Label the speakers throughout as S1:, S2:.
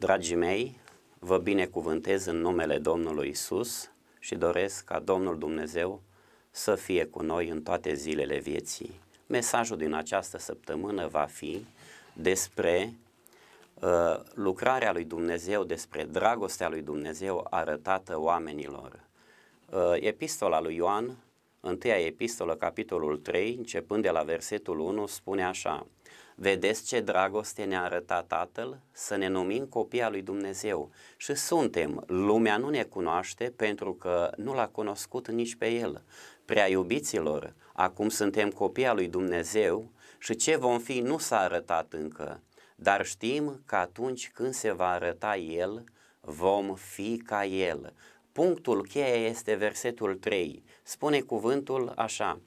S1: Dragii mei, vă binecuvântez în numele Domnului Isus și doresc ca Domnul Dumnezeu să fie cu noi în toate zilele vieții. Mesajul din această săptămână va fi despre uh, lucrarea lui Dumnezeu, despre dragostea lui Dumnezeu arătată oamenilor. Uh, epistola lui Ioan Întâia epistolă, capitolul 3, începând de la versetul 1, spune așa Vedeți ce dragoste ne-a arătat Tatăl să ne numim copii al lui Dumnezeu și suntem. Lumea nu ne cunoaște pentru că nu l-a cunoscut nici pe El. Prea iubiților, acum suntem copii al lui Dumnezeu și ce vom fi nu s-a arătat încă, dar știm că atunci când se va arăta El, vom fi ca El, Punctul cheie este versetul 3. Spune cuvântul așa: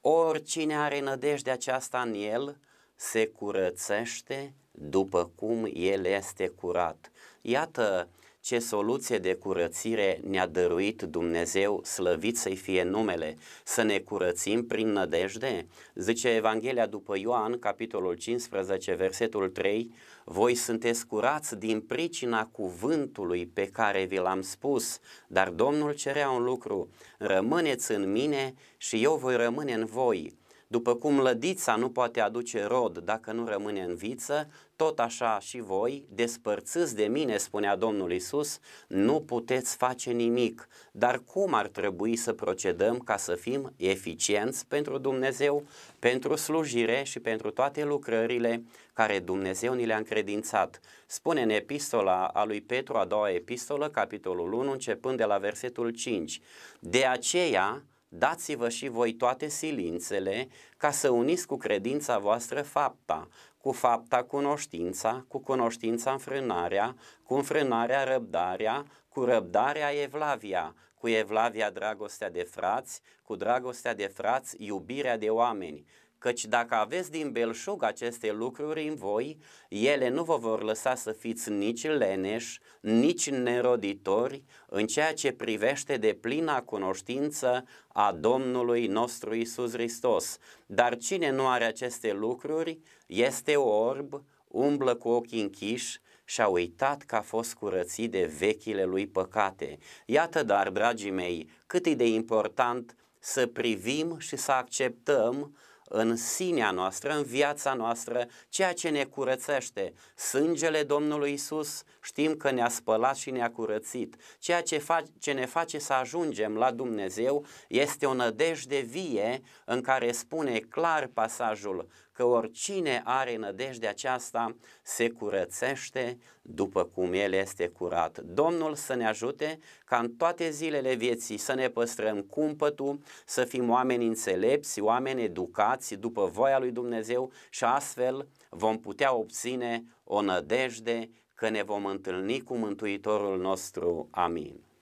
S1: Oricine are nădejde aceasta în el, se curățește după cum el este curat. Iată, uh, ce soluție de curățire ne-a dăruit Dumnezeu, slăvit să-i fie numele, să ne curățim prin nădejde? Zice Evanghelia după Ioan, capitolul 15, versetul 3, Voi sunteți curați din pricina cuvântului pe care vi l-am spus, dar Domnul cerea un lucru, rămâneți în mine și eu voi rămâne în voi după cum lădița nu poate aduce rod dacă nu rămâne în viță, tot așa și voi, despărțâți de mine, spunea Domnul Isus, nu puteți face nimic. Dar cum ar trebui să procedăm ca să fim eficienți pentru Dumnezeu, pentru slujire și pentru toate lucrările care Dumnezeu ni le-a încredințat? Spune în epistola a lui Petru, a doua epistolă, capitolul 1, începând de la versetul 5. De aceea, dați-vă și voi toate silințele ca să uniți cu credința voastră fapta, cu fapta cunoștința, cu cunoștința înfrânarea, cu înfrânarea răbdarea, cu răbdarea evlavia, cu evlavia dragostea de frați, cu dragostea de frați iubirea de oameni căci dacă aveți din belșug aceste lucruri în voi, ele nu vă vor lăsa să fiți nici leneși, nici neroditori în ceea ce privește de plina cunoștință a Domnului nostru Isus Hristos. Dar cine nu are aceste lucruri este orb, umblă cu ochii închiși și a uitat că a fost curățit de vechile lui păcate. Iată dar, dragii mei, cât e de important să privim și să acceptăm în sinea noastră, în viața noastră, ceea ce ne curățește. Sângele Domnului Isus știm că ne-a spălat și ne-a curățit. Ceea ce, fa- ce ne face să ajungem la Dumnezeu este o nădejde vie în care spune clar pasajul că oricine are nădejde aceasta se curățește după cum el este curat. Domnul să ne ajute ca în toate zilele vieții să ne păstrăm cumpătul, să fim oameni înțelepți, oameni educați după voia lui Dumnezeu și astfel vom putea obține o nădejde că ne vom întâlni cu Mântuitorul nostru. Amin.